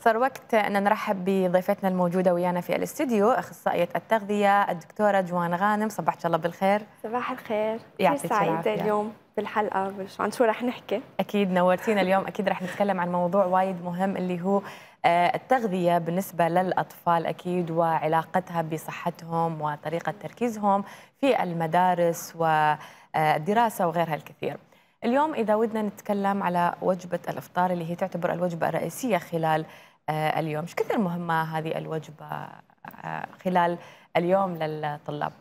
صار وقت أن نرحب بضيفتنا الموجودة ويانا في الاستديو أخصائية التغذية الدكتورة جوان غانم صباحك الله بالخير صباح الخير يعطيك سعيدة اليوم بالحلقة عن شو رح نحكي أكيد نورتينا اليوم أكيد رح نتكلم عن موضوع وايد مهم اللي هو آه، التغذية بالنسبة للأطفال أكيد وعلاقتها بصحتهم وطريقة تركيزهم في المدارس والدراسة آه، وغيرها الكثير اليوم إذا ودنا نتكلم على وجبة الإفطار اللي هي تعتبر الوجبة الرئيسية خلال آه، اليوم ايش كثر مهمه هذه الوجبه آه، خلال اليوم للطلاب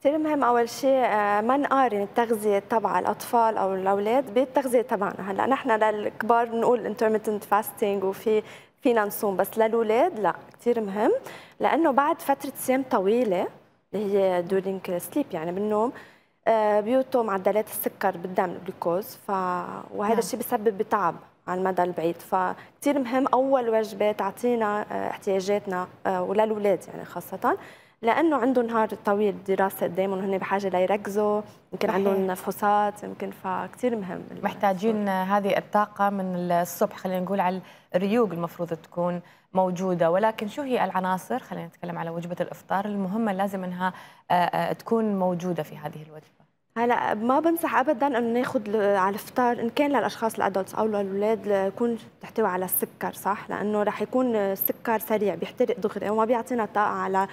كثير مهم اول شيء آه، ما نقارن التغذيه تبع الاطفال او الاولاد بالتغذيه تبعنا هلا نحن للكبار بنقول intermittent fasting وفي فينا نصوم بس للاولاد لا كثير مهم لانه بعد فتره صيام طويله اللي هي during سليب يعني بالنوم بيوتوا معدلات السكر بالدم الجلوكوز ف... وهذا نعم. الشيء بيسبب تعب على المدى البعيد فكتير مهم اول وجبه تعطينا آه، احتياجاتنا آه، وللاولاد يعني خاصه لانه عندهم نهار طويل دراسه قدامهم هن بحاجه ليركزوا يمكن عندهم فحوصات يمكن فكتير مهم محتاجين هذه الطاقه من الصبح خلينا نقول على الريوق المفروض تكون موجوده ولكن شو هي العناصر خلينا نتكلم على وجبه الافطار المهمه لازم انها آه، تكون موجوده في هذه الوجبه هلا ما بنصح ابدا انه ناخذ على الفطار ان كان للاشخاص الادلتس او للاولاد يكون تحتوي على السكر صح لانه رح يكون السكر سريع بيحترق دغري وما بيعطينا طاقه على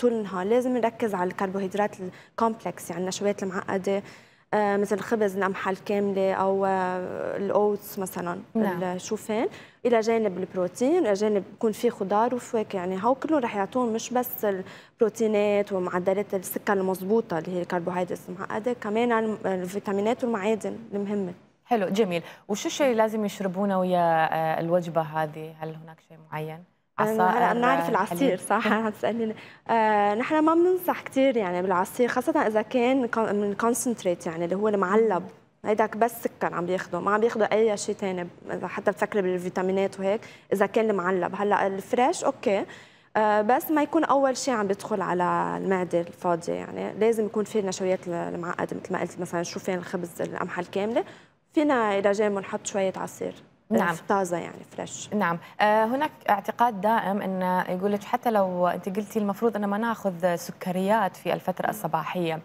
طول النهار لازم نركز على الكربوهيدرات الكومبلكس يعني النشويات المعقده آه، مثل خبز القمحه الكامله او آه، الاوتس مثلا نعم. الشوفان الى جانب البروتين الى جانب بكون فيه خضار وفواكه يعني هو كله رح يعطون مش بس البروتينات ومعدلات السكر المضبوطه اللي هي الكربوهيدرات المعقده كمان الفيتامينات والمعادن المهمه حلو جميل وشو الشيء اللي لازم يشربونه ويا آه، الوجبه هذه هل هناك شيء معين عصائر هلا بنعرف العصير صح هتساليني آه نحن ما بننصح كثير يعني بالعصير خاصه اذا كان من كونسنتريت يعني اللي هو المعلب هيداك بس سكر عم بياخده ما عم بياخده اي شيء ثاني إذا حتى بتفكري بالفيتامينات وهيك اذا كان المعلب هلا الفريش اوكي آه بس ما يكون اول شيء عم بيدخل على المعده الفاضيه يعني لازم يكون في نشويات المعقده مثل ما قلت مثلا شوفين الخبز القمحه الكامله فينا الى جانبه ونحط شويه عصير نعم طازه يعني فريش نعم آه هناك اعتقاد دائم ان يقول لك حتى لو انت قلتي المفروض ان ما ناخذ سكريات في الفتره الصباحيه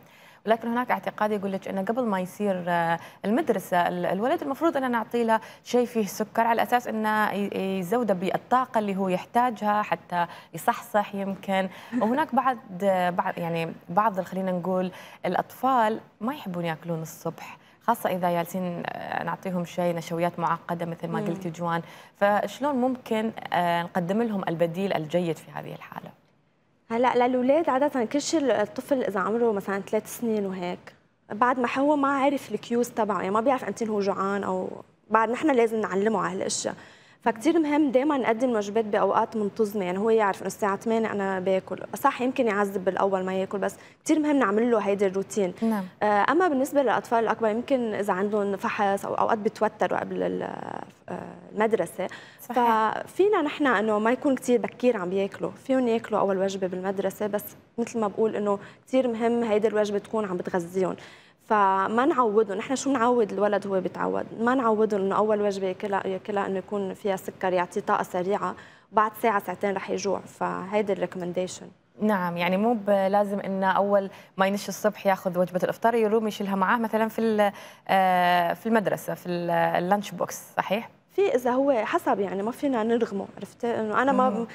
ولكن هناك اعتقاد يقول لك انه قبل ما يصير آه، المدرسه الولد المفروض ان نعطي له شيء فيه سكر على اساس انه يزوده بالطاقه اللي هو يحتاجها حتى يصحصح يمكن وهناك بعض بعض يعني بعض خلينا نقول الاطفال ما يحبون ياكلون الصبح خاصه اذا جالسين آه، نعطيهم شيء نشويات معقده مثل ما قلتي جوان فشلون ممكن آه، نقدم لهم البديل الجيد في هذه الحاله هلا للاولاد عاده كل شيء الطفل اذا عمره مثلا ثلاث سنين وهيك بعد ما هو ما عرف الكيوز تبعه يعني ما بيعرف أنت هو جوعان او بعد نحن لازم نعلمه على هالاشياء فكتير مهم دائما نقدم وجبات باوقات منتظمه يعني هو يعرف انه الساعه 8 انا باكل صح يمكن يعذب بالاول ما ياكل بس كتير مهم نعمل له هيدي الروتين نعم. آه، اما بالنسبه للاطفال الاكبر يمكن اذا عندهم فحص او اوقات بتوتروا قبل آه، المدرسه صحيح. ففينا نحن انه ما يكون كتير بكير عم ياكلوا فيهم ياكلوا اول وجبه بالمدرسه بس مثل ما بقول انه كثير مهم هيدي الوجبه تكون عم بتغذيهم فما نعوده نحن شو نعود الولد هو بيتعود ما نعوده انه اول وجبه ياكلها ياكلها انه يكون فيها سكر يعطيه طاقه سريعه بعد ساعه ساعتين رح يجوع فهيدي الريكومنديشن نعم يعني مو لازم انه اول ما ينش الصبح ياخذ وجبه الافطار يروم يشيلها معاه مثلا في آه، في المدرسه في اللانش بوكس صحيح في اذا هو حسب يعني ما فينا نرغمه عرفتي انه انا ما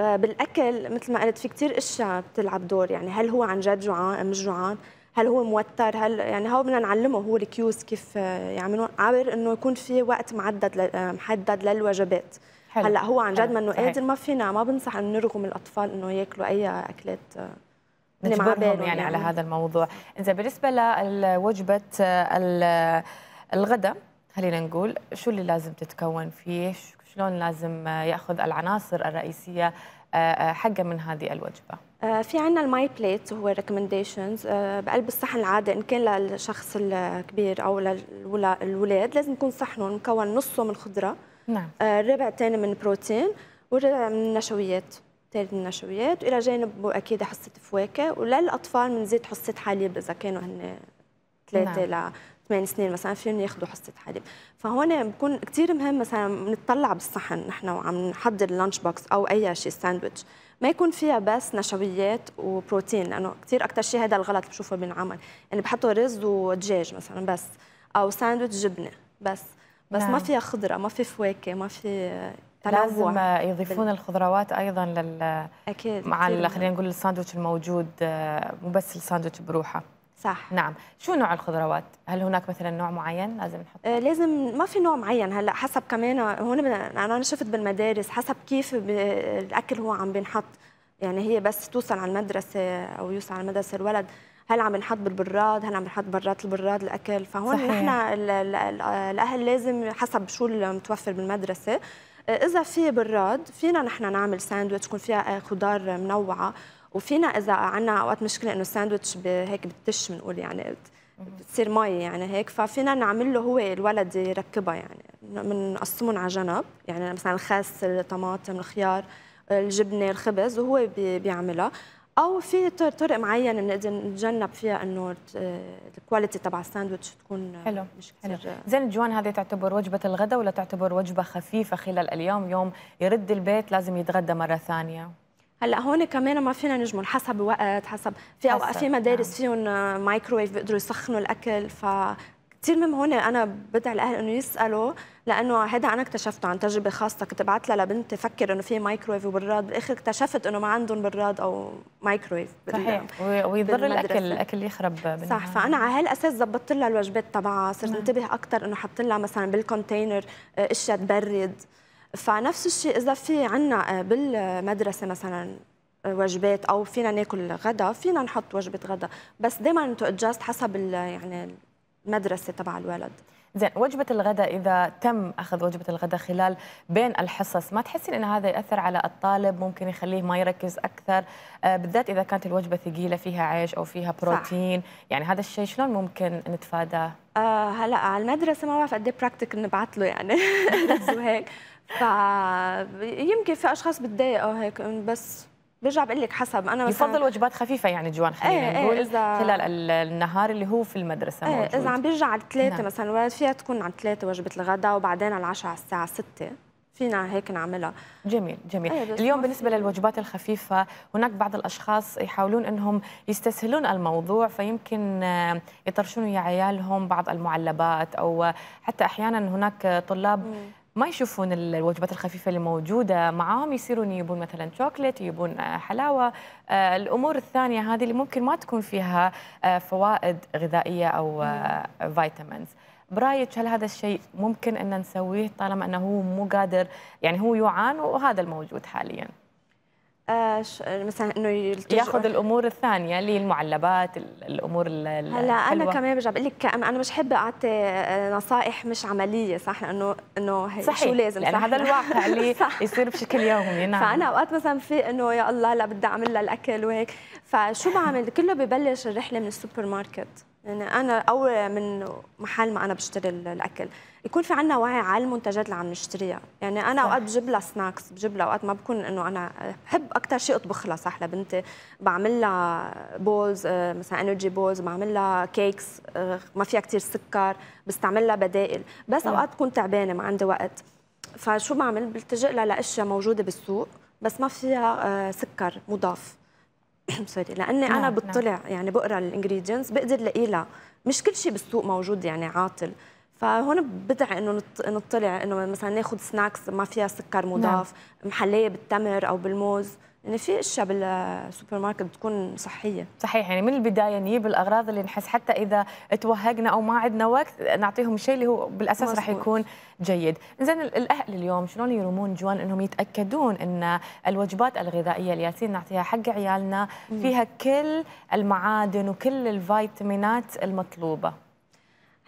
آه، بالاكل مثل ما قلت في كثير اشياء بتلعب دور يعني هل هو عن جد جوعان ام جوعان هل هو موتر هل يعني هو بدنا نعلمه هو الكيوز كيف آه، يعملون عبر انه يكون في وقت معدد آه، محدد للوجبات حلو. هلا هو عن جد منه قادر ما فينا ما بنصح انه نرغم الاطفال انه ياكلوا اي اكلات آه، نجبرهم يعني, يعني على يعني. هذا الموضوع اذا بالنسبه لوجبه الغداء خلينا نقول شو اللي لازم تتكون فيه شلون لازم ياخذ العناصر الرئيسيه حقه من هذه الوجبه آه، في عنا الماي بليت هو ريكومنديشنز آه، بقلب الصحن العادي ان كان للشخص الكبير او للولاد لازم يكون صحنهم مكون نصه من خضره نعم آه، الربع الثاني من بروتين والربع من النشويات ثالث النشويات والى جانب اكيد حصه فواكه وللاطفال بنزيد حصه حليب اذا كانوا هن ثلاثه نعم. ثمان سنين مثلا فيهم ياخذوا حصه حليب فهون بكون كثير مهم مثلا نتطلع بالصحن نحن وعم نحضر اللانش بوكس او اي شيء ساندويتش ما يكون فيها بس نشويات وبروتين لانه كثير اكثر شيء هذا الغلط بشوفه بينعمل يعني بحطوا رز ودجاج مثلا بس او ساندويتش جبنه بس بس نعم. ما فيها خضره ما في فواكه ما في تنوع لازم يضيفون بال... الخضروات ايضا لل اكيد مع خلينا نقول الساندويتش الموجود آه، مو بس الساندويتش بروحه صح نعم شو نوع الخضروات هل هناك مثلا نوع معين لازم نحط آه، لازم ما في نوع معين هلا حسب كمان هون انا شفت بالمدارس حسب كيف الاكل هو عم بينحط يعني هي بس توصل على المدرسه او يوصل على المدرسه الولد هل عم بنحط بالبراد هل عم بنحط برات البراد الاكل فهون صحيح. نحن الاهل لازم حسب شو المتوفر بالمدرسه آه، اذا في براد فينا نحن نعمل ساندويتش يكون فيها آه، خضار منوعه وفينا اذا عندنا اوقات مشكله انه الساندويتش هيك بتش بنقول يعني بتصير مي يعني هيك ففينا نعمل له هو الولد يركبها يعني بنقسمهم على جنب يعني مثلا الخس الطماطم الخيار الجبنه الخبز وهو بيعملها او في طرق معينه بنقدر نتجنب فيها انه الكواليتي تبع الساندويتش تكون حلو مش كثير حلو زين جوان هذه تعتبر وجبه الغداء ولا تعتبر وجبه خفيفه خلال اليوم يوم يرد البيت لازم يتغدى مره ثانيه هلا هون كمان ما فينا نجمل حسب وقت حسب في اوقات في مدارس نعم. فيهم مايكرويف بيقدروا يسخنوا الاكل ف كثير مهم هون انا بدعي الاهل انه يسالوا لانه هذا انا اكتشفته عن تجربه خاصه كنت ابعث لها لبنتي فكر انه في مايكرويف وبراد بالاخر اكتشفت انه ما عندهم براد او مايكرويف صحيح ويضر الاكل الاكل يخرب بالنهاية. صح فانا على هالاساس ظبطت لها الوجبات تبعها صرت نعم. انتبه اكثر انه حط لها مثلا بالكونتينر آه، اشياء تبرد فنفس الشيء اذا في عنا آه، بالمدرسه مثلا آه، وجبات او فينا ناكل غدا فينا نحط وجبه غدا بس دائما تو ادجاست حسب يعني المدرسه تبع الولد زين وجبة الغداء إذا تم أخذ وجبة الغداء خلال بين الحصص ما تحسين أن هذا يأثر على الطالب ممكن يخليه ما يركز أكثر آه، بالذات إذا كانت الوجبة ثقيلة فيها عيش أو فيها بروتين صح. يعني هذا الشيء شلون ممكن نتفاداه؟ آه هلا على المدرسة ما بعرف قد إيه براكتيك نبعث له يعني هيك فيمكن في اشخاص بتضايقوا هيك بس برجع بقول لك حسب انا مثلا يفضل وجبات خفيفه يعني جوان خلينا ايه, إيه، نقول إذا خلال النهار اللي هو في المدرسه ايه موجود اذا عم بيرجع على الثلاثه نعم. مثلا الولد فيها تكون على الثلاثه وجبه الغداء وبعدين على العشاء على الساعه 6 فينا هيك نعملها جميل جميل أيه اليوم بالنسبه فيه. للوجبات الخفيفه هناك بعض الاشخاص يحاولون انهم يستسهلون الموضوع فيمكن آه، يطرشون يا عيالهم بعض المعلبات او حتى احيانا هناك طلاب مم. ما يشوفون الوجبات الخفيفه اللي موجوده معاهم يصيرون يبون مثلا شوكليت يبون آه، حلاوه آه، الامور الثانيه هذه اللي ممكن ما تكون فيها آه، فوائد غذائيه او فيتامينز برايك هل هذا الشيء ممكن ان نسويه طالما انه هو مو قادر يعني هو يعان وهذا الموجود حاليا؟ آه مثلا انه ياخذ الامور الثانيه اللي المعلبات الامور هلا انا كمان برجع بقول لك انا مش حابه اعطي آه، نصائح مش عمليه صح لانه انه شو لازم صح هذا الواقع اللي يصير بشكل يومي نعم فانا اوقات مثلا في انه يا الله لا بدي اعمل لها الاكل وهيك فشو بعمل كله ببلش الرحله من السوبر ماركت يعني انا او من محل ما انا بشتري الاكل يكون في عندنا وعي على المنتجات اللي عم نشتريها يعني انا اوقات بجيب لها سناكس بجيب لها اوقات ما بكون انه انا بحب اكثر شيء اطبخ لها صح لبنتي بعمل لها بولز آه، مثلا انرجي بولز بعمل لها كيكس آه، ما فيها كثير سكر بستعمل لها بدائل بس نعم. اوقات بكون تعبانه ما عندي وقت فشو بعمل بلتجئ لها لاشياء موجوده بالسوق بس ما فيها آه، سكر مضاف سوري لاني انا نعم، نعم. بطلع يعني بقرا الانجريدينتس بقدر لاقي لها مش كل شيء بالسوق موجود يعني عاطل فهون بدعي انه نطلع انه مثلا ناخذ سناكس ما فيها سكر مضاف نعم. محليه بالتمر او بالموز يعني في اشياء بالسوبر ماركت بتكون صحيه صحيح يعني من البدايه نجيب الاغراض اللي نحس حتى اذا توهقنا او ما عندنا وقت نعطيهم الشيء اللي هو بالاساس راح يكون جيد زين الاهل اليوم شلون يرمون جوان انهم يتاكدون ان الوجبات الغذائيه اللي ياسين نعطيها حق عيالنا فيها كل المعادن وكل الفيتامينات المطلوبه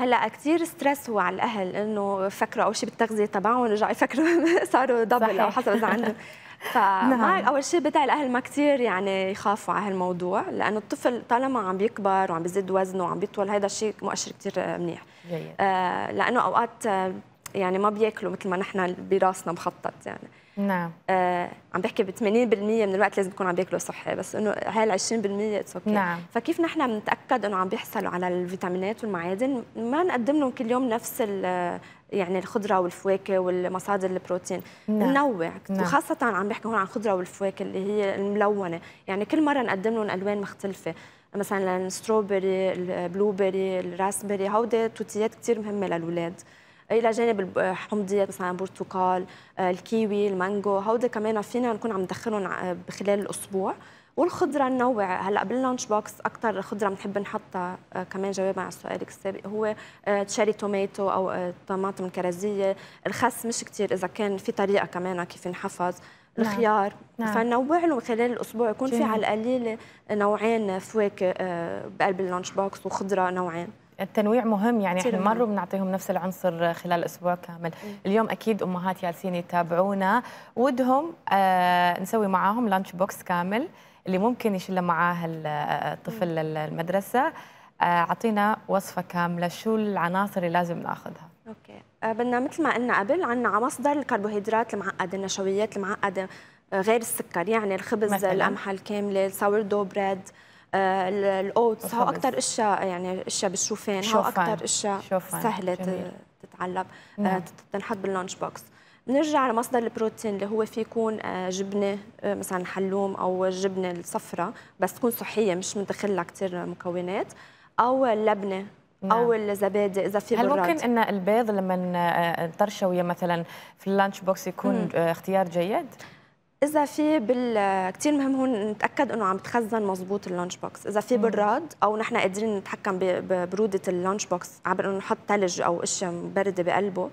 هلا كثير ستريس هو على الاهل انه فكروا اول شيء بالتغذيه تبعهم رجعوا يفكروا صاروا دبل او حسب اذا عندهم فما نعم. اول شيء بدعي الاهل ما كثير يعني يخافوا على هالموضوع لانه الطفل طالما عم بيكبر وعم بيزيد وزنه وعم بيطول هذا الشيء مؤشر كثير منيح آه لانه اوقات آه، يعني ما بياكلوا مثل ما نحن براسنا مخطط يعني نعم آه عم بحكي ب 80% من الوقت لازم يكونوا عم بياكلوا صحي بس انه ال 20% اتس اوكي نعم. فكيف نحن بنتاكد انه عم بيحصلوا على الفيتامينات والمعادن ما نقدم لهم كل يوم نفس يعني الخضره والفواكه والمصادر البروتين نعم. ننوع نعم. وخاصه عم بحكي هون عن الخضره والفواكه اللي هي الملونه يعني كل مره نقدم لهم الوان مختلفه مثلا الستروبري البلوبري الراسبري هودي توتيات كثير مهمه للاولاد الى جانب الحمضيات مثلا برتقال آه، الكيوي المانجو هودي كمان فينا نكون عم ندخلهم بخلال الاسبوع والخضره ننوع هلا باللانش بوكس اكثر خضره بنحب نحطها آه، كمان جوابا على سؤالك السابق هو آه، تشيري توميتو او آه، طماطم كرزيه الخس مش كثير اذا كان في طريقه كمان كيف ينحفظ نعم. الخيار نعم. فنوع له خلال الاسبوع يكون جميل. في على القليل نوعين فواكه بقلب اللانش بوكس وخضره نوعين التنويع مهم يعني احنا مرة بنعطيهم نفس العنصر خلال اسبوع كامل اليوم اكيد امهات ياسين يتابعونا ودهم آه نسوي معاهم لانش بوكس كامل اللي ممكن يشيلها معاه الطفل المدرسه آه، اعطينا وصفه كامله شو العناصر اللي لازم ناخذها اوكي آه، بدنا مثل ما قلنا قبل عندنا مصدر الكربوهيدرات المعقده النشويات المعقده آه، غير السكر يعني الخبز مثلاً. القمحه الكامله دو بريد الاوتس هو اكثر اشياء يعني اشياء بالشوفان هو اكثر اشياء سهله جميل. تتعلب نعم. تنحط باللانش بوكس بنرجع لمصدر البروتين اللي هو في يكون آه، جبنه آه، مثلا حلوم او الجبنه الصفراء بس تكون صحيه مش مدخل كثير مكونات او اللبنه نعم. او الزبادي اذا في هل ممكن ان البيض لما نطرشه آه، مثلا في اللانش بوكس يكون مم. اختيار جيد اذا في بال كثير مهم هون نتاكد انه عم تخزن مزبوط اللانش بوكس اذا في براد او نحن قادرين نتحكم ببروده اللانش بوكس عبر انه نحط ثلج او اشياء بارده بقلبه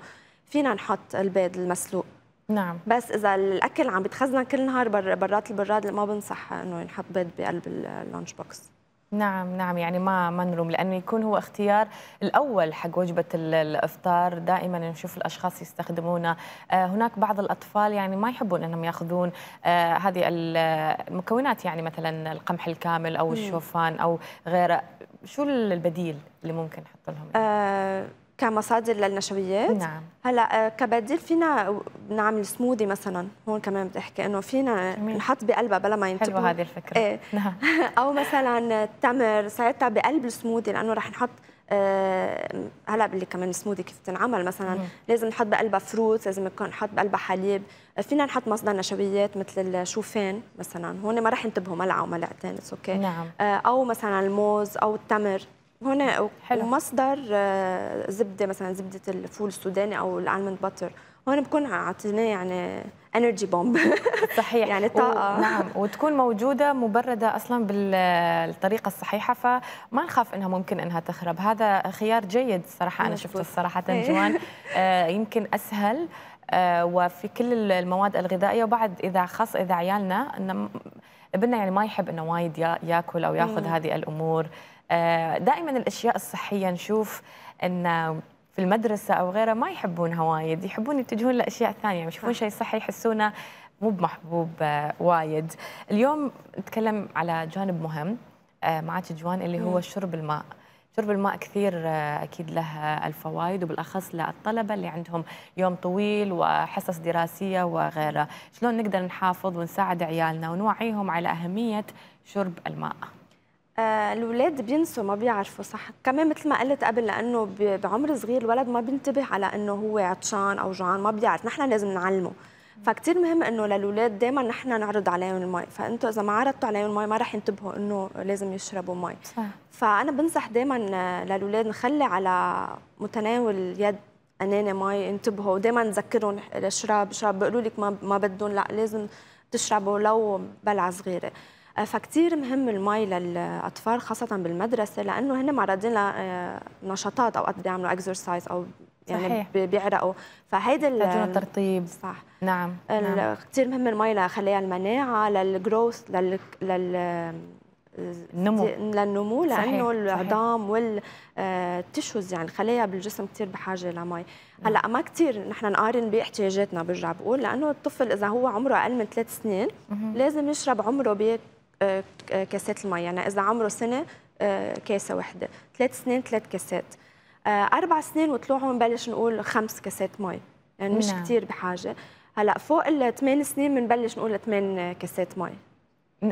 فينا نحط البيض المسلوق نعم بس اذا الاكل عم بتخزن كل نهار بر برات البراد ما بنصح انه ينحط بيض بقلب اللانش بوكس نعم نعم يعني ما ما نلوم لانه يكون هو اختيار الاول حق وجبه الافطار دائما نشوف الاشخاص يستخدمونه آه، هناك بعض الاطفال يعني ما يحبون انهم ياخذون آه، هذه المكونات يعني مثلا القمح الكامل او الشوفان او غيره شو البديل اللي ممكن نحط لهم؟ آه كمصادر للنشويات نعم هلا آه، كبديل فينا نعمل سموذي مثلا هون كمان بتحكي انه فينا جميل. نحط بقلبها بلا ما ينتبهوا حلوه هذه الفكره ايه نعم او مثلا التمر ساعتها بقلب السموذي لانه رح نحط آه، هلا بقول كمان سموذي كيف تنعمل مثلا مم. لازم نحط بقلبها فروت لازم يكون نحط بقلبها حليب فينا نحط مصدر نشويات مثل الشوفان مثلا هون ما راح ينتبهوا ملعقه وملعقتين اوكي نعم. آه، او مثلا الموز او التمر هنا حلو. ومصدر آه، زبده مثلا زبده الفول السوداني او الالمند باتر هون بكون اعطيناه يعني انرجي بومب صحيح يعني طاقه و... نعم وتكون موجوده مبرده اصلا بالطريقه الصحيحه فما نخاف انها ممكن انها تخرب هذا خيار جيد صراحه انا شفته صراحه إيه. جوان آه يمكن اسهل آه وفي كل المواد الغذائيه وبعد اذا خاص اذا عيالنا ابننا يعني ما يحب انه وايد ياكل او ياخذ إيه. هذه الامور آه، دائما الاشياء الصحيه نشوف ان في المدرسه او غيره ما يحبونها وايد يحبون يتجهون لاشياء ثانيه يشوفون شيء صحي يحسونه مو بمحبوب آه، وايد اليوم نتكلم على جانب مهم آه، معك جوان اللي هو شرب الماء شرب الماء كثير اكيد له الفوائد وبالاخص للطلبه اللي عندهم يوم طويل وحصص دراسيه وغيره شلون نقدر نحافظ ونساعد عيالنا ونوعيهم على اهميه شرب الماء آه، الولاد بينسوا ما بيعرفوا صح كمان مثل ما قلت قبل لانه بعمر صغير الولد ما بينتبه على انه هو عطشان او جوعان ما بيعرف نحن لازم نعلمه فكتير مهم انه للاولاد دائما نحن نعرض عليهم المي فانتم اذا ما عرضتوا عليهم المي ما رح ينتبهوا انه لازم يشربوا مي صح. فانا بنصح دائما آه، للاولاد نخلي على متناول يد انانه مي انتبهوا ودائما نذكرهم الشراب شراب بيقولوا لك ما ما بدهم لا لازم تشربوا لو بلعه صغيره آه، فكتير مهم المي للاطفال خاصه بالمدرسه لانه هن معرضين لنشاطات آه، اوقات إيه بيعملوا اكسرسايز او يعني صحيح. بيعرقوا فهيدا الترطيب صح نعم, نعم. كثير مهم المي لخلايا المناعه للجروث لل, لل... النمو للنمو لانه العظام والتشوز آه، يعني الخلايا بالجسم كثير بحاجه لمي نعم. هلا ما كثير نحن نقارن باحتياجاتنا برجع بقول لانه الطفل اذا هو عمره اقل من ثلاث سنين لازم يشرب عمره آه، كاسات الماء يعني اذا عمره سنه آه، كاسه واحده ثلاث سنين ثلاث كاسات آه، اربع سنين وطلوعهم بنبلش نقول خمس كاسات مي يعني مش نعم. كثير بحاجه هلا فوق الثمان سنين بنبلش نقول ثمان كاسات مي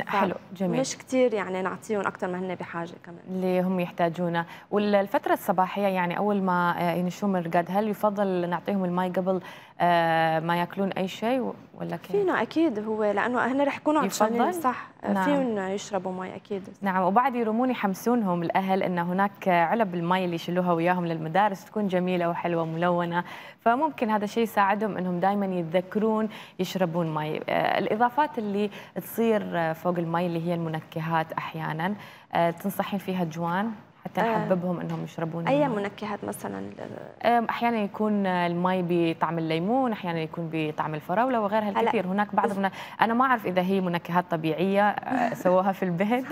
حلو جميل مش كثير يعني نعطيهم اكثر ما هن بحاجه كمان اللي هم يحتاجونه والفتره الصباحيه يعني اول ما ينشون من الرقاد هل يفضل نعطيهم المي قبل ما ياكلون اي شيء ولا كيف فينا اكيد هو لانه هن رح يكونوا عطشانين صح نعم. فيهم يشربوا مي اكيد نعم وبعد يرموني يحمسونهم الاهل ان هناك علب المي اللي يشيلوها وياهم للمدارس تكون جميله وحلوه وملونه فممكن هذا الشيء يساعدهم انهم دائما يتذكرون يشربون مي آه، الاضافات اللي تصير آه، فوق المي اللي هي المنكهات احيانا آه، تنصحين فيها جوان حتى آه. نحببهم انهم يشربون اي منكهات مثلا احيانا يكون المي بطعم الليمون احيانا يكون بطعم الفراوله وغيرها الكثير هناك بعض من انا ما اعرف اذا هي منكهات طبيعيه آه، سووها في البيت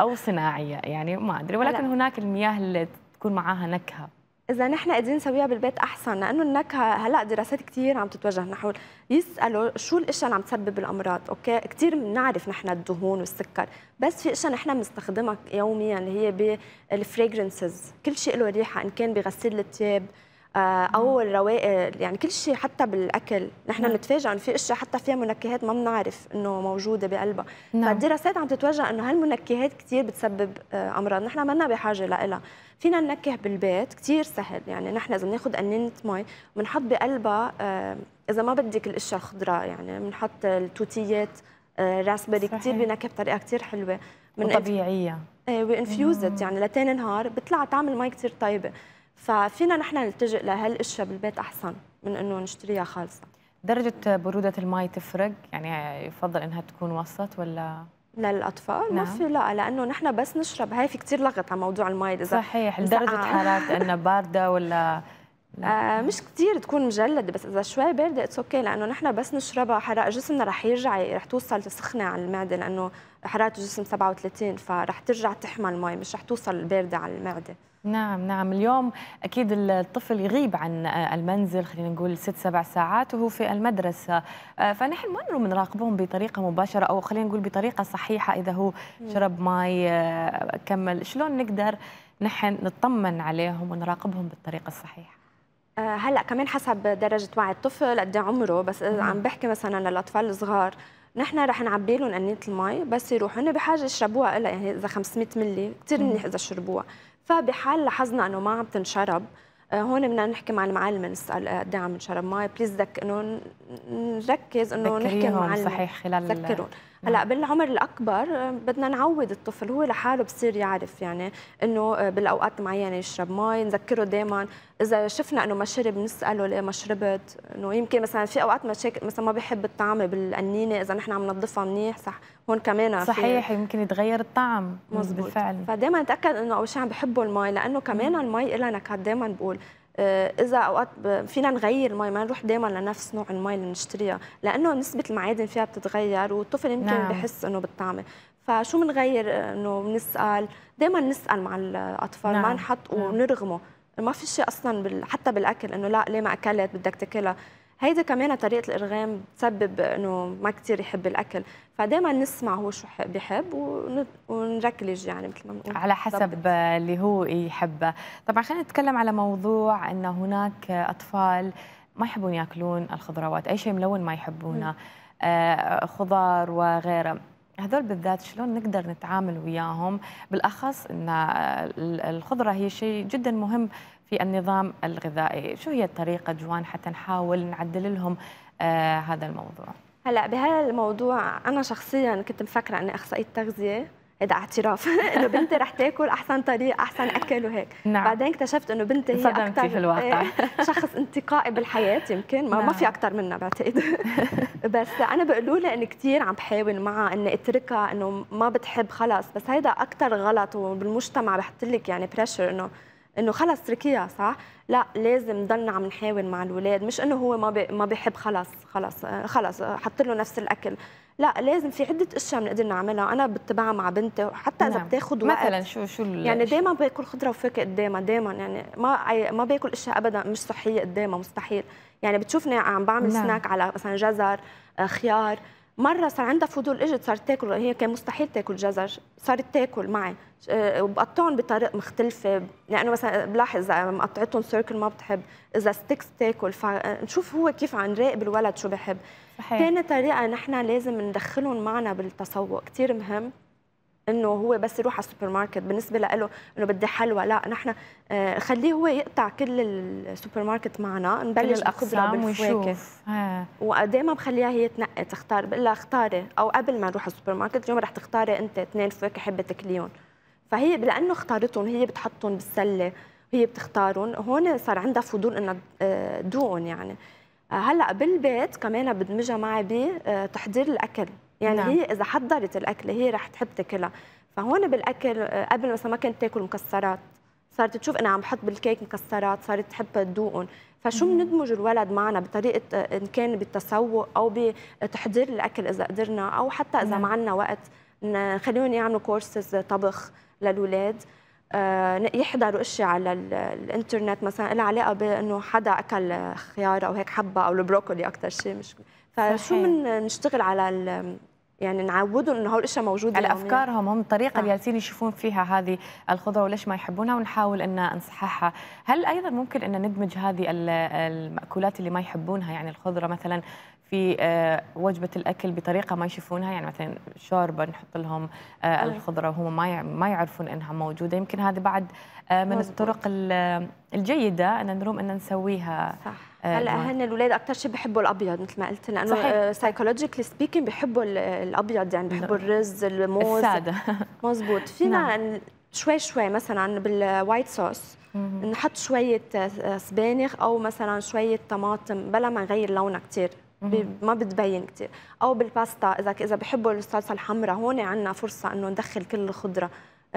او صناعيه يعني ما ادري ولكن هناك المياه اللي تكون معاها نكهه اذا نحن قادرين نسويها بالبيت احسن لانه النكهه هلا دراسات كثير عم تتوجه نحو يسالوا شو الاشياء اللي عم تسبب الامراض اوكي كثير بنعرف نحن الدهون والسكر بس في اشياء نحن بنستخدمها يوميا اللي هي بالفريجرنسز كل شيء له ريحه ان كان بغسيل الثياب آه، او الروائق آه، يعني كل شيء حتى بالاكل نحن بنتفاجئ انه في اشياء حتى فيها منكهات ما بنعرف انه موجوده بقلبها نعم. فالدراسات عم تتوجه انه هالمنكهات كثير بتسبب آه، امراض نحن منا بحاجه لها فينا ننكه بالبيت كثير سهل يعني نحن اذا بناخذ قنينه مي بنحط بقلبها اذا ما بدك الاشياء الخضراء يعني بنحط التوتيات راسبري كثير بنكه بطريقه كثير حلوه من طبيعيه ايه وانفيوزد يعني لتاني نهار بتطلع تعمل مي كثير طيبه ففينا نحن نلتجئ لهالاشياء بالبيت احسن من انه نشتريها خالصه درجة برودة المي تفرق؟ يعني يفضل انها تكون وسط ولا للاطفال نعم. ما في لا لانه نحن بس نشرب هاي في كثير لغط على موضوع المي اذا صحيح درجه حراره انها بارده ولا لا. آه مش كثير تكون مجلده بس اذا شوي بارده اتس اوكي لانه نحن بس نشربها حراره جسمنا رح يرجع رح توصل سخنه على المعده لانه حراره الجسم 37 فرح ترجع تحمى المي مش رح توصل بارده على المعده نعم نعم اليوم أكيد الطفل يغيب عن آه، المنزل خلينا نقول ست سبع ساعات وهو في المدرسة آه، فنحن ما نراقبهم بطريقة مباشرة أو خلينا نقول بطريقة صحيحة إذا هو شرب ماي آه، كمل شلون نقدر نحن نطمن عليهم ونراقبهم بالطريقة الصحيحة هلا كمان حسب درجة وعي الطفل قد إيه عمره بس مم. عم بحكي مثلا للأطفال الصغار نحن رح نعبي لهم قنية المي بس يروحوا هن بحاجة يشربوها إلا يعني إذا 500 ملي كثير منيح إذا شربوها فبحال لاحظنا انه ما عم تنشرب آه، هون بدنا نحكي مع المعلم نسال قد إيه عم نشرب ماي بليز ذك انه نركز انه نحكي مع المعلم صحيح خلال ذكرهم هلا بالعمر الاكبر بدنا نعود الطفل هو لحاله بصير يعرف يعني انه بالاوقات معينه يشرب مي نذكره دائما اذا شفنا انه ما شرب نساله ليه ما شربت انه يمكن مثلا في اوقات مشاكل مثلا ما بيحب الطعم بالقنينه اذا نحن عم ننظفها منيح صح هون كمان صحيح يمكن يتغير الطعم مزبوط بالفعل فدائما نتاكد انه اول شيء عم بحبوا المي لانه كمان المي لها نكهات دائما بقول آه، اذا اوقات فينا نغير المي ما نروح دائما لنفس نوع المي اللي بنشتريها لانه نسبه المعادن فيها بتتغير والطفل يمكن نعم. بحس انه بالطعمه فشو بنغير انه بنسال دائما نسال مع الاطفال نعم. ما نحط نعم. ونرغمه ما في شيء اصلا بال... حتى بالاكل انه لا ليه ما اكلت بدك تاكلها هيدا كمان طريقه الارغام بتسبب انه ما كثير يحب الاكل فدائما نسمع هو شو بحب ونركلج يعني مثل ما بنقول على حسب ضبط. اللي هو يحبه طبعا خلينا نتكلم على موضوع ان هناك اطفال ما يحبون ياكلون الخضروات اي شيء ملون ما يحبونه آه، خضار وغيره هذول بالذات شلون نقدر نتعامل وياهم بالاخص ان الخضره هي شيء جدا مهم في النظام الغذائي شو هي الطريقة جوان حتى نحاول نعدل لهم آه هذا الموضوع هلا بهذا الموضوع انا شخصيا كنت مفكره اني اخصائيه تغذيه هذا اعتراف انه بنتي رح تاكل احسن طريق احسن اكل وهيك نعم. بعدين اكتشفت انه بنتي هي اكثر في الواقع إيه، شخص انتقائي بالحياه يمكن ما, نعم. ما في اكثر منا بعتقد بس انا بيقولوا لي اني كثير عم بحاول معها اني اتركها انه ما بتحب خلص بس هيدا اكثر غلط وبالمجتمع بحط لك يعني بريشر انه انه خلص تركيها صح لا لازم ضلنا عم نحاول مع الاولاد مش انه هو ما بي ما بحب خلص خلص خلص حط له نفس الاكل لا لازم في عده اشياء بنقدر نعملها انا بتبعها مع بنتي وحتى اذا نعم. بتاخذ وقت مثلا شو شو يعني دائما باكل خضره وفاكهه قدامها دائما يعني ما ما باكل اشياء ابدا مش صحيه قدامها مستحيل يعني بتشوفني عم بعمل نعم. سناك على مثلا جزر آه، خيار مره صار عندها فضول اجت صارت تاكل هي كان مستحيل تاكل جزر صارت تاكل معي آه، وبقطعهم بطريقه مختلفه لانه يعني مثلا بلاحظ اذا مقطعتهم سيركل ما بتحب اذا ستيكس تاكل فنشوف آه، هو كيف عن راقب الولد شو بحب صحيح. تاني طريقه نحن لازم ندخلهم معنا بالتسوق كثير مهم انه هو بس يروح على السوبر ماركت بالنسبه له انه بدي حلوى لا نحن آه، خليه هو يقطع كل السوبر ماركت معنا نبلش الاقصر بالفواكه وقد إيه ما بخليها هي تنقي تختار بقول لها اختاري او قبل ما نروح على السوبر ماركت اليوم رح تختاري انت اثنين فواكه حابه تاكليهم فهي لانه اختارتهم هي بتحطهم بالسله هي بتختارهم هون صار عندها فضول انها آه، تذوقهم يعني آه، هلا بالبيت كمان بدمجها معي بتحضير الاكل يعني نعم. هي اذا حضرت الاكل هي رح تحب تاكلها فهون بالاكل قبل مثلا ما كنت تاكل مكسرات صارت تشوف انا عم بحط بالكيك مكسرات صارت تحب تذوقهم فشو بندمج الولد معنا بطريقه ان كان بالتسوق او بتحضير الاكل اذا قدرنا او حتى اذا نعم. ما عندنا وقت نخليهم يعملوا كورسز طبخ للاولاد آه، يحضروا اشياء على الانترنت مثلا لها علاقه بانه حدا اكل خيار او هيك حبه او البروكولي اكثر شيء مش فشو من نشتغل على يعني نعودهم انه هول الاشياء موجوده على يعني؟ افكارهم هم الطريقه اللي جالسين آه. يشوفون فيها هذه الخضره وليش ما يحبونها ونحاول ان نصححها، هل ايضا ممكن ان ندمج هذه الماكولات اللي ما يحبونها يعني الخضره مثلا في آه، وجبه الاكل بطريقه ما يشوفونها يعني مثلا شوربه نحط لهم آه، الخضره وهم ما ما يعرفون انها موجوده يمكن هذه بعد آه، من الطرق الجيده ان نروم ان نسويها صح هلا آه، هن الاولاد اكثر شيء بحبوا الابيض مثل ما قلت لانه سايكولوجيكلي سبيكينج بحبوا الابيض يعني بحبوا نعم. الرز الموز الساده مزبوط فينا نعم. شوي شوي مثلا بالوايت صوص نحط شويه آه، سبانخ او مثلا شويه طماطم بلا ما نغير لونها كثير ما بتبين كثير او بالباستا اذا اذا بحبوا الصلصه الحمراء هون عندنا فرصه انه ندخل كل الخضره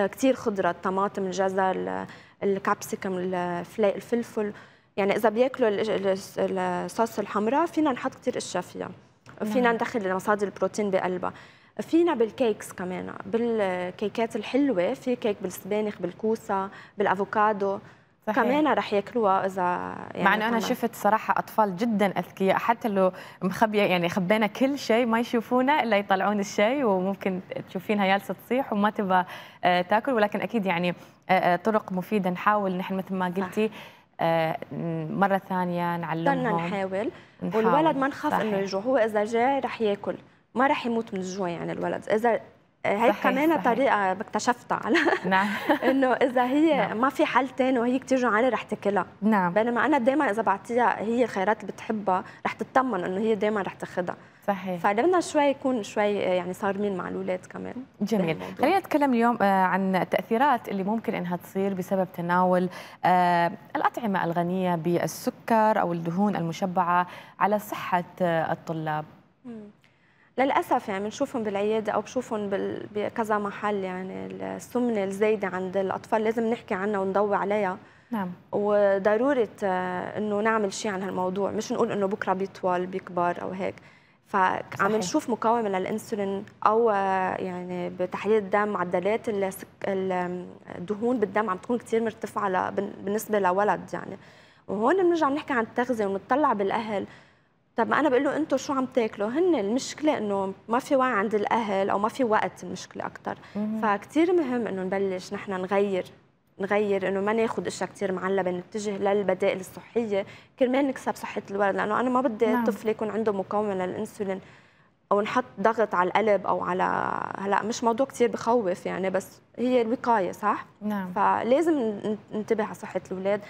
كثير خضره الطماطم الجزر الكابسيكم الفلفل يعني اذا بياكلوا الصوص الحمراء فينا نحط كثير اشياء فيها فينا نعم. ندخل مصادر البروتين بقلبها فينا بالكيكس كمان بالكيكات الحلوه في كيك بالسبانخ بالكوسه بالافوكادو صحيح. كمان رح ياكلوها اذا يعني مع انه انا شفت صراحه اطفال جدا اذكياء حتى لو مخبيه يعني خبينا كل شيء ما يشوفونه الا يطلعون الشيء وممكن تشوفينها جالسه تصيح وما تبغى آه، تاكل ولكن اكيد يعني آه، آه، طرق مفيده نحاول نحن مثل ما قلتي صح. مره ثانيه نعلمهم ضلنا نحاول والولد ما نخاف انه يجوع هو اذا جاي رح ياكل ما رح يموت من الجوع يعني الولد اذا هي كمان صحيح. طريقه اكتشفتها على نعم انه اذا هي نعم. ما في حل ثاني وهي كثير جوعانه رح تاكلها نعم بينما انا دائما اذا بعطيها هي الخيارات اللي بتحبها رح تطمن انه هي دائما رح تاخذها صحيح فبدنا شوي يكون شوي يعني صارمين مع الاولاد كمان جميل خلينا نتكلم اليوم آه، عن التاثيرات اللي ممكن انها تصير بسبب تناول آه، الاطعمه الغنيه بالسكر او الدهون المشبعه على صحه آه، الطلاب للاسف يعني بنشوفهم بالعياده او بشوفهم بكذا محل يعني السمنه الزايده عند الاطفال لازم نحكي عنها ونضوي عليها نعم وضروره آه، انه نعمل شيء عن هالموضوع مش نقول انه بكره بيطول بيكبر او هيك فعم نشوف مقاومه للانسولين او آه، يعني بتحليل الدم معدلات الدهون بالدم عم تكون كثير مرتفعه بالنسبه لولد يعني وهون بنرجع بنحكي عن التغذيه ونطلع بالاهل طب ما انا بقول له انتم شو عم تاكلوا هن المشكله انه ما في وعي عند الاهل او ما في وقت المشكله اكثر فكثير مهم انه نبلش نحن نغير نغير انه ما ناخذ اشياء كثير معلبه نتجه للبدائل الصحيه كرمال نكسب صحه الولد لانه انا ما بدي نعم. طفل يكون عنده مقاومه للانسولين او نحط ضغط على القلب او على هلا مش موضوع كثير بخوف يعني بس هي الوقايه صح نعم فلازم ننتبه على صحه الاولاد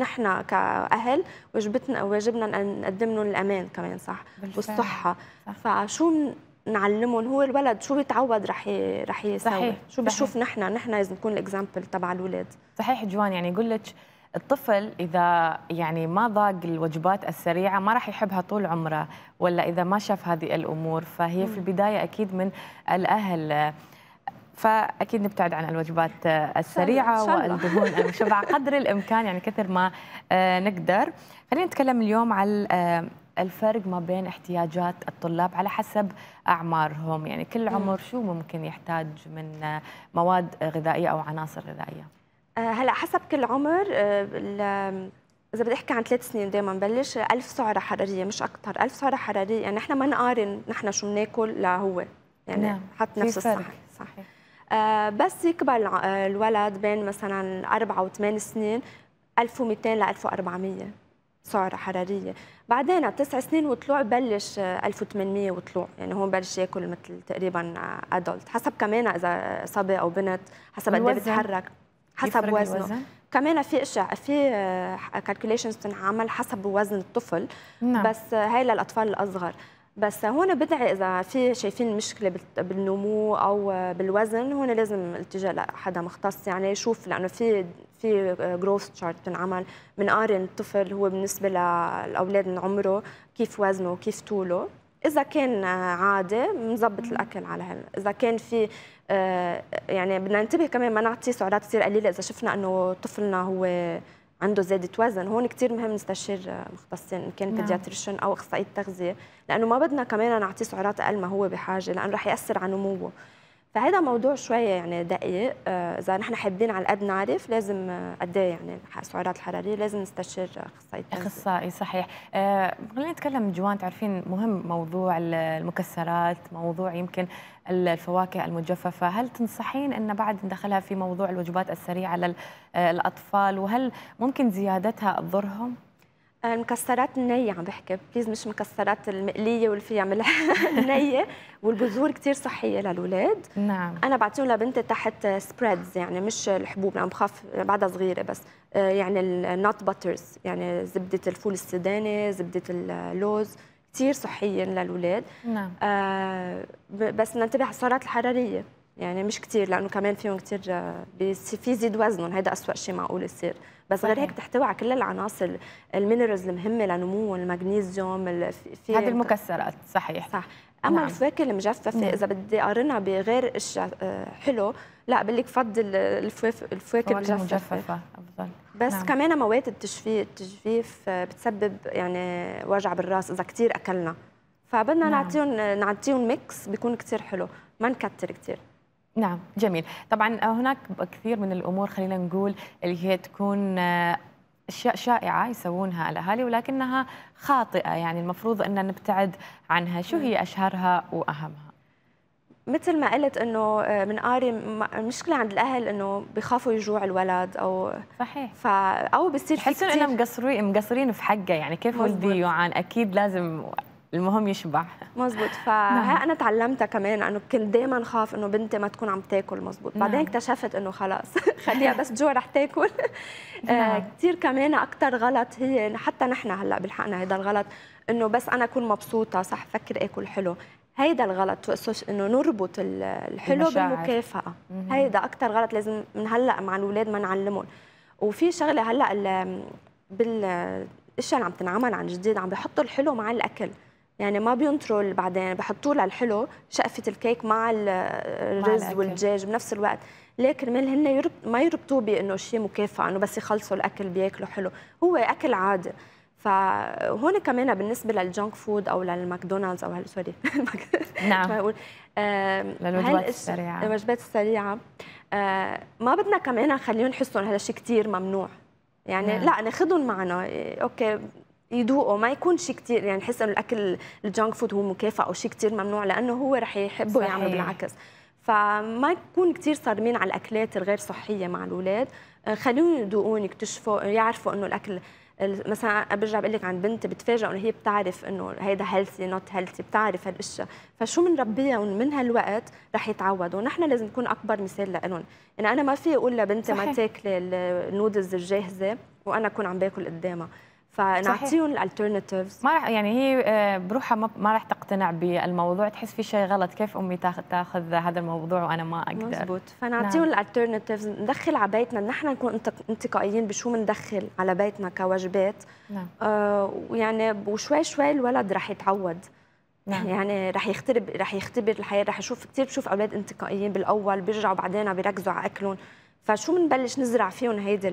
نحن كاهل واجبتنا واجبنا ان نقدم لهم الامان كمان صح بالفعل. والصحه صح. فشو نعلمهم هو الولد شو بيتعود رح رح يسوي صحيح. شو بشوف نحن نحن لازم نكون الاكزامبل تبع الاولاد صحيح جوان يعني قلت الطفل اذا يعني ما ضاق الوجبات السريعه ما راح يحبها طول عمره ولا اذا ما شاف هذه الامور فهي في البدايه اكيد من الاهل فاكيد نبتعد عن الوجبات السريعه والدهون المشبعه قدر الامكان يعني كثر ما آه، نقدر خلينا نتكلم اليوم على آه، الفرق ما بين احتياجات الطلاب على حسب اعمارهم يعني كل عمر شو ممكن يحتاج من آه، مواد غذائيه او عناصر غذائيه آه، هلا حسب كل عمر آه، اذا بدي احكي عن ثلاث سنين دائما ببلش 1000 سعره حراريه مش اكثر 1000 سعره حراريه يعني نحن ما نقارن نحن شو بناكل لهو يعني نعم. حط نفس الصحن صحيح آه، بس يكبر الولد بين مثلا 4 و 8 سنين 1200 ل 1400 سعره حراريه بعدين تسع سنين وطلوع بلش 1800 وطلوع يعني هون بلش ياكل مثل تقريبا ادلت حسب كمان اذا صبي او بنت حسب قد إيه بيتحرك حسب وزنه الوزن؟ كمان في اشياء في كالكوليشنز آه، تنعمل حسب وزن الطفل نعم. بس هي للاطفال الاصغر بس هون بدعي اذا في شايفين مشكله بالنمو او بالوزن هون لازم التجاء لحدا مختص يعني يشوف لانه في في جروث آه، تشارت بتنعمل بنقارن الطفل هو بالنسبه للاولاد من عمره كيف وزنه وكيف طوله اذا كان عادي بنظبط الاكل على هال اذا كان في آه، يعني بدنا ننتبه كمان ما نعطي سعرات كثير قليله اذا شفنا انه طفلنا هو عنده زيادة وزن هون كثير مهم نستشير مختصين ان كان بيدياتريشن نعم. او اخصائي التغذيه لانه ما بدنا كمان نعطيه سعرات اقل ما هو بحاجه لانه رح ياثر على نموه فهذا موضوع شوية يعني دقيق آه، اذا نحن حابين على قد نعرف لازم آه، قد ايه يعني السعرات الحراريه لازم نستشير اخصائي اخصائي صحيح أه خلينا نتكلم جوان تعرفين مهم موضوع المكسرات موضوع يمكن الفواكه المجففه هل تنصحين ان بعد ندخلها في موضوع الوجبات السريعه آه، للاطفال وهل ممكن زيادتها تضرهم المكسرات النية عم بحكي بليز مش مكسرات المقلية واللي فيها ملح النية والبذور كثير صحية للأولاد نعم أنا بعطيهم لبنتي تحت سبريدز يعني مش الحبوب أنا بخاف بعدها صغيرة بس آه، يعني النوت باترز يعني زبدة الفول السوداني زبدة اللوز كثير صحيا للأولاد نعم آه بس ننتبه على السعرات الحرارية يعني مش كثير لانه كمان فيهم كثير آه، في زيد وزنهم هذا اسوء شيء معقول يصير بس غير هيك بتحتوي على كل العناصر المينرالز المهمه المغنيزيوم المغنيسيوم هذه المكسرات صحيح صح اما نعم. الفواكه المجففه نعم. اذا بدي اقارنها بغير اشياء آه، حلو لا بقول لك فضل الفواكه المجففه افضل بس نعم. كمان مواد التجفيف التجفيف آه، بتسبب يعني وجع بالراس اذا كثير اكلنا فبدنا نعم. نعطيهم نعطيهم ميكس بيكون كثير حلو ما نكتر كثير نعم جميل طبعا آه، هناك كثير من الامور خلينا نقول اللي هي تكون آه، اشياء شائعه يسوونها الاهالي ولكنها خاطئه يعني المفروض ان نبتعد عنها شو هي اشهرها واهمها مثل ما قلت انه آه، من قاري المشكله عند الاهل انه بخافوا يجوع الولد او صحيح ف او بصير يحسون انهم مقصرين مقصرين في حقه يعني كيف ولدي يعان اكيد لازم المهم يشبع مزبوط فها نعم. انا تعلمتها كمان انه كنت دائما خاف انه بنتي ما تكون عم تاكل مزبوط بعدين نعم. اكتشفت انه خلاص خليها بس جوع رح تاكل آه نعم. كثير كمان اكثر غلط هي حتى نحن هلا بلحقنا هذا الغلط انه بس انا اكون مبسوطه صح فكر اكل حلو هيدا الغلط انه نربط الحلو بالمكافاه هيدا اكثر غلط لازم من هلا مع الاولاد ما نعلمهم وفي شغله هلا بال الاشياء اللي عم تنعمل عن جديد عم بيحطوا الحلو مع الاكل يعني ما بينطروا بعدين لها للحلو شقفه الكيك مع الرز مع والدجاج بنفس الوقت ليه كرمال هن يرب... ما يربطوه بانه شيء مكافاه انه بس يخلصوا الاكل بياكلوا حلو هو اكل عادي فهون كمان بالنسبه للجنك فود او للماكدونالدز او نعم. هل... سوري نعم للوجبات السريعه السريعه آه ما بدنا كمان نخليهم يحسوا انه هذا الشيء كثير ممنوع يعني نعم. لا ناخذهم معنا إيه، اوكي يدوقه ما يكونش كثير يعني نحس انه الاكل الجانك فود هو مكافاه او شيء كثير ممنوع لانه هو رح يحبه يعمل بالعكس فما نكون كثير صارمين على الاكلات الغير صحيه مع الاولاد آه، خليهم يدوقون يكتشفوا يعرفوا انه الاكل مثلا برجع بقول لك عن بنت بتفاجئ انه هي بتعرف انه هيدا هيلثي نوت هيلثي بتعرف هالاشياء فشو بنربيها من هالوقت رح يتعودوا ونحن لازم نكون اكبر مثال لهم يعني انا ما في اقول لبنتي ما تاكلي النودلز الجاهزه وانا اكون عم باكل قدامها فنعطيهم الالترناتيفز ما رح يعني هي آه، بروحها ما راح تقتنع بالموضوع تحس في شيء غلط كيف امي تاخذ تاخذ هذا الموضوع وانا ما اقدر مزبوط نعم. فنعطيهم الالترناتيفز ندخل على بيتنا نحن نكون انتقائيين بشو بندخل على بيتنا كوجبات نعم آه ويعني وشوي شوي الولد راح يتعود نعم. يعني رح يختبر رح يختبر الحياه رح يشوف كثير بشوف اولاد انتقائيين بالاول بيرجعوا بعدين بيركزوا على اكلهم فشو بنبلش نزرع فيهم هيدا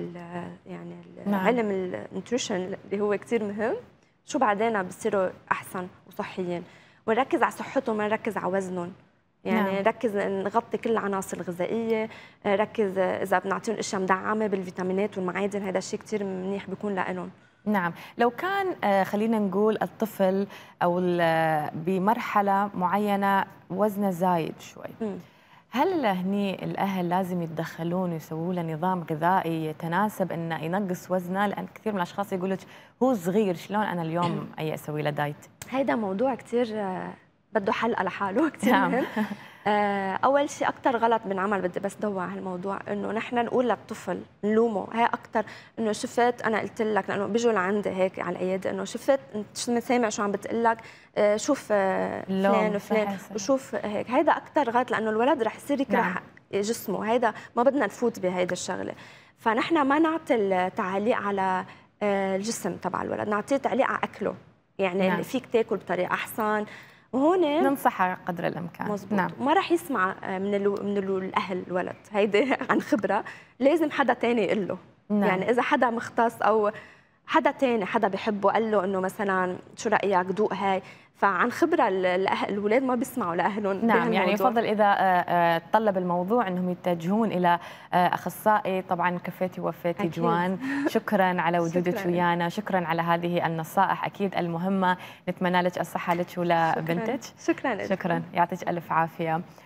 يعني نعم. علم النيوتريشن اللي هو كثير مهم شو بعدين بصيروا احسن وصحيين ونركز على صحتهم ما نركز على وزنهم يعني نعم. ركز نغطي كل العناصر الغذائيه ركز اذا بنعطيهم اشياء مدعمه بالفيتامينات والمعادن هذا الشيء كثير منيح بيكون لهم نعم لو كان آه، خلينا نقول الطفل او بمرحله معينه وزنه زايد شوي م. هل هني الاهل لازم يتدخلون ويسووا له نظام غذائي يتناسب انه ينقص وزنه لان كثير من الاشخاص يقول لك هو صغير شلون انا اليوم اي اسوي له دايت؟ هيدا موضوع كثير آه، بده حلقه لحاله كثير نعم. مهم آه، اول شيء اكثر غلط بنعمل بدي بس دوع هالموضوع انه نحن نقول للطفل نلومه هي اكثر انه شفت انا قلت لك لانه بيجوا لعندي هيك على العياده انه شفت انت سامع شو عم بتقول لك آه، شوف آه، فلان وفلان وشوف هيك هيدا اكثر غلط لانه الولد رح يصير يكره نعم. جسمه هيدا ما بدنا نفوت بهيدا الشغله فنحن ما نعطي التعليق على الجسم تبع الولد نعطيه تعليق على اكله يعني نعم. فيك تاكل بطريقه احسن وهون ننصحها قدر الامكان مزبوط. نعم ما راح يسمع آه، من الو... من الو... الاهل الولد هيدي عن خبره لازم حدا تاني يقول له نعم. يعني اذا حدا مختص او حدا تاني حدا بحبه قال له انه مثلا شو رايك ذوق هاي فعن خبره الاولاد ما بيسمعوا لاهلهم نعم يعني يفضل اذا آه، آه، طلب الموضوع انهم يتجهون الى آه، اخصائي طبعا كفيتي ووفيتي جوان شكرا على وجودك ويانا شكرا على هذه النصائح اكيد المهمه نتمنى لك الصحه لك ولبنتك شكرا شكرا, شكرا. يعطيك الف عافيه